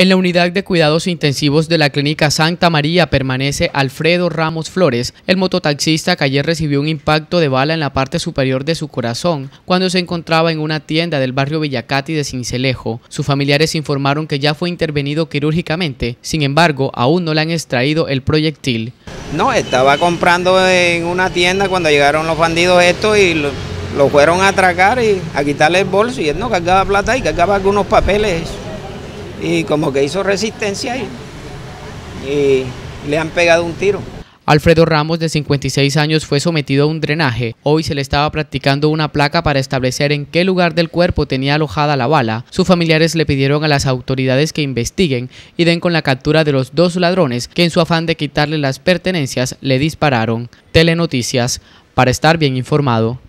En la unidad de cuidados intensivos de la Clínica Santa María permanece Alfredo Ramos Flores, el mototaxista que ayer recibió un impacto de bala en la parte superior de su corazón cuando se encontraba en una tienda del barrio Villacati de Cincelejo. Sus familiares informaron que ya fue intervenido quirúrgicamente, sin embargo, aún no le han extraído el proyectil. No, estaba comprando en una tienda cuando llegaron los bandidos estos y lo, fueron a atracar y a quitarle el bolso y él no cargaba plata y cargaba algunos papeles y como que hizo resistencia y le han pegado un tiro. Alfredo Ramos, de 56 años, fue sometido a un drenaje. Hoy se le estaba practicando una placa para establecer en qué lugar del cuerpo tenía alojada la bala. Sus familiares le pidieron a las autoridades que investiguen y den con la captura de los dos ladrones que en su afán de quitarle las pertenencias le dispararon. Telenoticias, para estar bien informado.